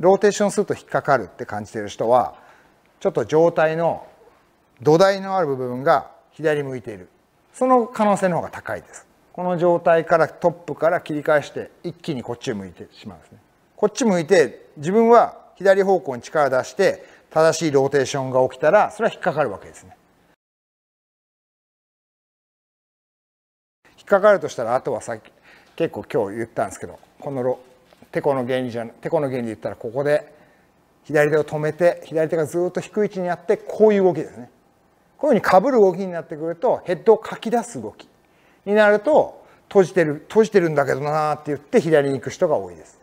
ローテーションすると引っかかるって感じてる人はちょっと上体の土台のある部分が左向いているその可能性の方が高いですこの状態からトップから切り返して一気にこっち向いてしまうんですねこっち向いて自分は左方向に力を出して正しいローテーションが起きたらそれは引っかかるわけですね引っかかるとしたらあとはさっき結構今日言ったんですけどこのロてこの原理じゃてこの原理で言ったらここで左手を止めて左手がずっと低い位置にあってこういう動きですねこういうふうにかぶる動きになってくるとヘッドをかき出す動きになると閉じてる閉じてるんだけどなーって言って左に行く人が多いです